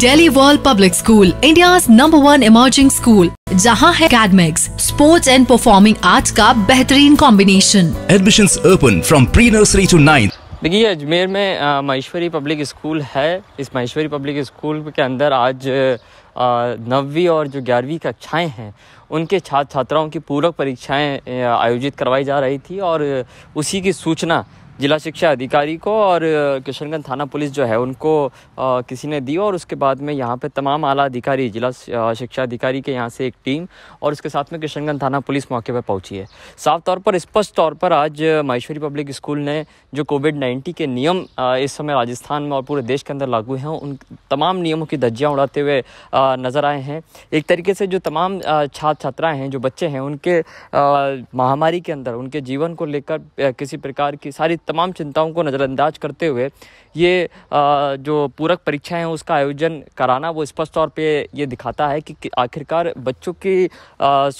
daily world public school India number one emerging school जहाँ है academics sports and performing arts का बेहतरीन combination admission open from pre nursery to ninth देखिए अजमेर में Maheshwari public school है इस माहेश्वरी पब्लिक स्कूल के अंदर आज नवी और जो ग्यारहवीं कक्षाएं हैं उनके छात्र छात्राओं की पूरक परीक्षाएं आयोजित करवाई जा रही थी और उसी की सूचना जिला शिक्षा अधिकारी को और किशनगंज थाना पुलिस जो है उनको आ, किसी ने दी और उसके बाद में यहाँ पे तमाम आला अधिकारी जिला शिक्षा अधिकारी के यहाँ से एक टीम और उसके साथ में किशनगंज थाना पुलिस मौके पर पहुँची है साफ तौर पर स्पष्ट तौर पर आज महेश्वरी पब्लिक स्कूल ने जो कोविड नाइन्टीन के नियम इस समय राजस्थान में और पूरे देश के अंदर लागू हैं उन तमाम नियमों की धज्जियाँ उड़ाते हुए नज़र आए हैं एक तरीके से जो तमाम छात्र छात्राएँ हैं जो बच्चे हैं उनके महामारी के अंदर उनके जीवन को लेकर किसी प्रकार की सारी तमाम चिंताओं को नज़रअंदाज करते हुए ये जो पूरक परीक्षाएं हैं उसका आयोजन कराना वो स्पष्ट तौर पे ये दिखाता है कि आखिरकार बच्चों की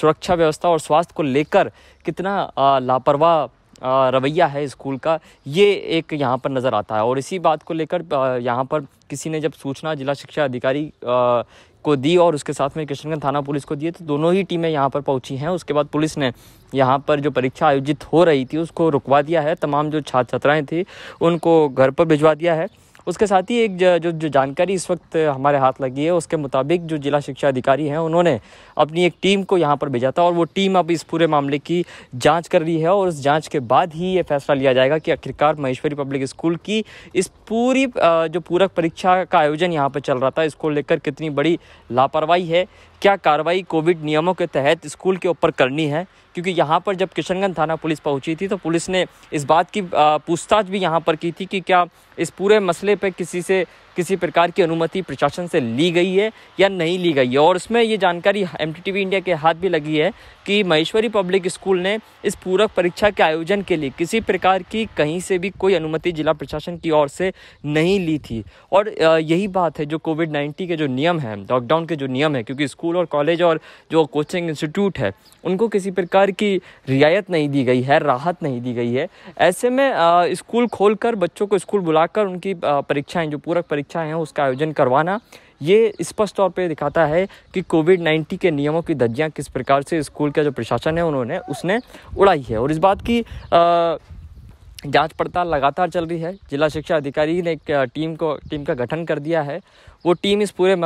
सुरक्षा व्यवस्था और स्वास्थ्य को लेकर कितना लापरवाह रवैया है स्कूल का ये एक यहाँ पर नज़र आता है और इसी बात को लेकर यहाँ पर किसी ने जब सूचना जिला शिक्षा अधिकारी को दी और उसके साथ में किशनगंज थाना पुलिस को दिए तो दोनों ही टीमें यहाँ पर पहुँची हैं उसके बाद पुलिस ने यहाँ पर जो परीक्षा आयोजित हो रही थी उसको रुकवा दिया है तमाम जो छात्र छात्राएँ थी उनको घर पर भिजवा दिया है उसके साथ ही एक जो जो जानकारी इस वक्त हमारे हाथ लगी है उसके मुताबिक जो जिला शिक्षा अधिकारी हैं उन्होंने अपनी एक टीम को यहाँ पर भेजा था और वो टीम अब इस पूरे मामले की जाँच कर रही है और उस जाँच के बाद ही ये फैसला लिया जाएगा कि आखिरकार महेश्वरी पब्लिक स्कूल की इस पूरी जो पूरक परीक्षा का आयोजन यहाँ पर चल रहा था इसको लेकर कितनी बड़ी लापरवाही है क्या कार्रवाई कोविड नियमों के तहत स्कूल के ऊपर करनी है क्योंकि यहाँ पर जब किशनगंज थाना पुलिस पहुँची थी तो पुलिस ने इस बात की पूछताछ भी यहाँ पर की थी कि क्या इस पूरे मसले पर किसी से किसी प्रकार की अनुमति प्रशासन से ली गई है या नहीं ली गई है और उसमें ये जानकारी एम इंडिया के हाथ भी लगी है कि महेश्वरी पब्लिक स्कूल ने इस पूरक परीक्षा के आयोजन के लिए किसी प्रकार की कहीं से भी कोई अनुमति जिला प्रशासन की ओर से नहीं ली थी और यही बात है जो कोविड नाइन्टीन के जो नियम हैं लॉकडाउन के जो नियम है क्योंकि स्कूल और कॉलेज और जो कोचिंग इंस्टीट्यूट है उनको किसी प्रकार की रियायत नहीं दी गई है राहत नहीं दी गई है ऐसे में स्कूल खोलकर बच्चों को स्कूल बुलाकर उनकी परीक्षाएं जो पूरक परीक्षा परीक्षा हैं उसका आयोजन करवाना ये स्पष्ट तौर पे दिखाता है कि कोविड 19 के नियमों की धज्जियाँ किस प्रकार से स्कूल का जो प्रशासन है उन्होंने उसने उड़ाई है और इस बात की आ, जांच पड़ताल लगातार चल रही है जिला शिक्षा अधिकारी ने एक टीम को टीम का गठन कर दिया है वो टीम इस पूरे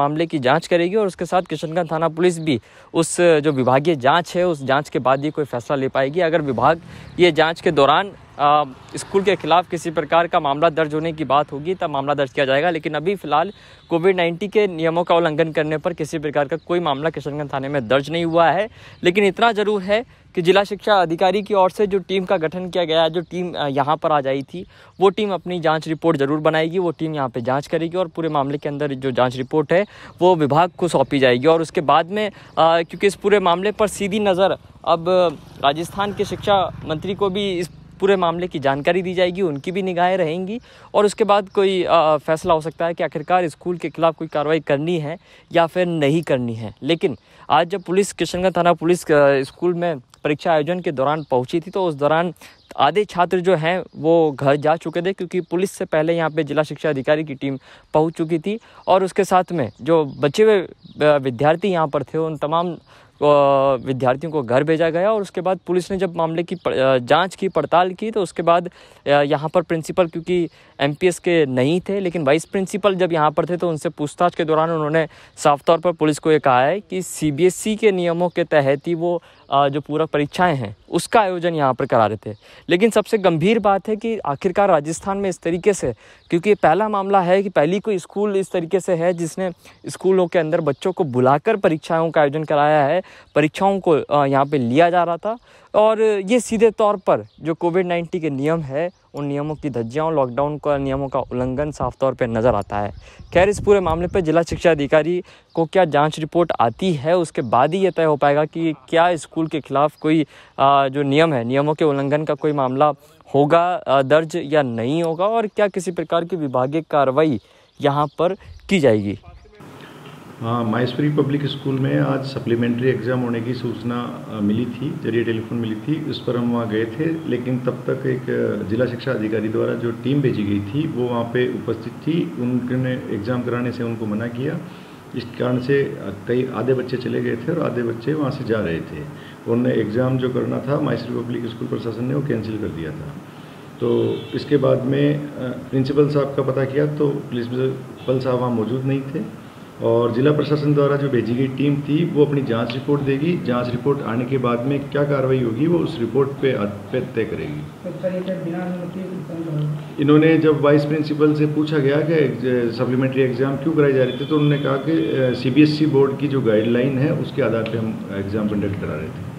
मामले की जांच करेगी और उसके साथ किशनगंज थाना पुलिस भी उस जो विभागीय जांच है उस जांच के बाद ही कोई फैसला ले पाएगी अगर विभाग ये जांच के दौरान स्कूल के खिलाफ किसी प्रकार का मामला दर्ज होने की बात होगी तब मामला दर्ज किया जाएगा लेकिन अभी फिलहाल कोविड नाइन्टीन के नियमों का उल्लंघन करने पर किसी प्रकार का कोई मामला किशनगंज थाने में दर्ज नहीं हुआ है लेकिन इतना ज़रूर है कि जिला शिक्षा अधिकारी की ओर से जो टीम का गठन किया गया जो टीम यहाँ पर आ जाई थी वो टीम अपनी जांच रिपोर्ट ज़रूर बनाएगी वो टीम यहाँ पे जांच करेगी और पूरे मामले के अंदर जो जांच रिपोर्ट है वो विभाग को सौंपी जाएगी और उसके बाद में क्योंकि इस पूरे मामले पर सीधी नज़र अब राजस्थान के शिक्षा मंत्री को भी इस पूरे मामले की जानकारी दी जाएगी उनकी भी निगाहें रहेंगी और उसके बाद कोई फैसला हो सकता है कि आखिरकार स्कूल के खिलाफ कोई कार्रवाई करनी है या फिर नहीं करनी है लेकिन आज जब पुलिस किशनगंज थाना पुलिस स्कूल में परीक्षा आयोजन के दौरान पहुंची थी तो उस दौरान आधे छात्र जो हैं वो घर जा चुके थे क्योंकि पुलिस से पहले यहाँ पे जिला शिक्षा अधिकारी की टीम पहुंच चुकी थी और उसके साथ में जो बचे हुए विद्यार्थी यहाँ पर थे उन तमाम विद्यार्थियों को घर भेजा गया और उसके बाद पुलिस ने जब मामले की जांच की पड़ताल की तो उसके बाद यहाँ पर प्रिंसिपल क्योंकि एम के नहीं थे लेकिन वाइस प्रिंसिपल जब यहाँ पर थे तो उनसे पूछताछ के दौरान उन्होंने साफ तौर पर पुलिस को ये कहा है कि सी e के नियमों के तहत ही वो जो पूरा परीक्षाएं हैं उसका आयोजन यहाँ पर करा रहे थे लेकिन सबसे गंभीर बात है कि आखिरकार राजस्थान में इस तरीके से क्योंकि पहला मामला है कि पहली कोई स्कूल इस तरीके से है जिसने स्कूलों के अंदर बच्चों को बुलाकर परीक्षाओं का आयोजन कराया है परीक्षाओं को यहाँ पर लिया जा रहा था और ये सीधे तौर पर जो कोविड नाइन्टीन के नियम है उन नियमों की धज्जियाँ और लॉकडाउन का नियमों का उल्लंघन साफ तौर पर नज़र आता है खैर इस पूरे मामले पर जिला शिक्षा अधिकारी को क्या जांच रिपोर्ट आती है उसके बाद ही यह तय हो पाएगा कि क्या स्कूल के खिलाफ कोई जो नियम है नियमों के उल्लंघन का कोई मामला होगा दर्ज या नहीं होगा और क्या किसी प्रकार की विभागीय कार्रवाई यहाँ पर की जाएगी हाँ माइसपुरी पब्लिक स्कूल में आज सप्लीमेंट्री एग्ज़ाम होने की सूचना मिली थी जरिए टेलीफोन मिली थी उस पर हम वहाँ गए थे लेकिन तब तक एक जिला शिक्षा अधिकारी द्वारा जो टीम भेजी गई थी वो वहाँ पे उपस्थित थी उनने एग्ज़ाम कराने से उनको मना किया इस कारण से कई आधे बच्चे चले गए थे और आधे बच्चे वहाँ से जा रहे थे उनने एग्ज़ाम जो करना था माइसपुरी पब्लिक स्कूल प्रशासन ने वो कैंसिल कर दिया था तो इसके बाद में प्रिंसिपल साहब का पता किया तो प्रिंसिपल साहब वहाँ मौजूद नहीं थे और जिला प्रशासन द्वारा जो भेजी गई टीम थी वो अपनी जांच रिपोर्ट देगी जांच रिपोर्ट आने के बाद में क्या कार्रवाई होगी वो उस रिपोर्ट पे, पे तय करेगी इन्होंने जब वाइस प्रिंसिपल से पूछा गया कि सप्लीमेंट्री एग्ज़ाम क्यों कराई जा रही थी तो उन्होंने कहा कि सीबीएसई बोर्ड की जो गाइडलाइन है उसके आधार पर हम एग्ज़ाम कंडक्ट करा रहे थे